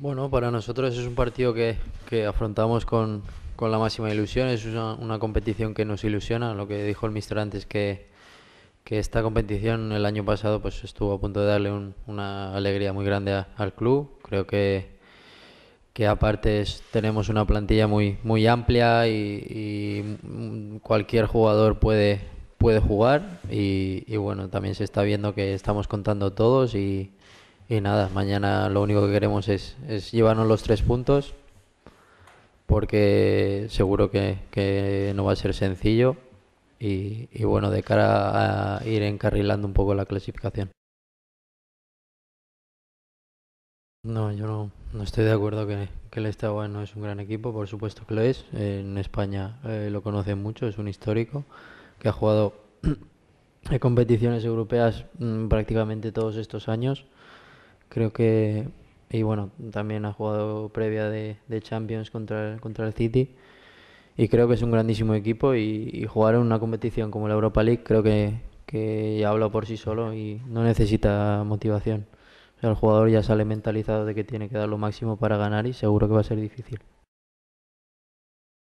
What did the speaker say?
Bueno, para nosotros es un partido que, que afrontamos con, la máxima ilusión. Es una, competición que nos ilusiona. Lo que dijo el mister antes, que, que esta competición el año pasado pues estuvo a punto de darle una alegría muy grande al club. Creo que, que aparte tenemos una plantilla muy, muy amplia y, cualquier jugador puede, puede jugar. Y, y bueno, también se está viendo que estamos contando todos y y nada, mañana lo único que queremos es, es llevarnos los tres puntos, porque seguro que, no va a ser sencillo. Y, bueno, de cara a ir encarrilando un poco la clasificación. No, yo no, estoy de acuerdo que, el Estado no es un gran equipo, por supuesto que lo es. en España eh, lo conocen mucho, es un histórico que ha jugado en competiciones europeas mm, prácticamente todos estos años. Creo que, y bueno, también ha jugado previa de, Champions contra, contra el City. Y creo que es un grandísimo equipo y, jugar en una competición como la Europa League creo que, que ya habla por sí solo y no necesita motivación. el jugador ya sale mentalizado de que tiene que dar lo máximo para ganar y seguro que va a ser difícil.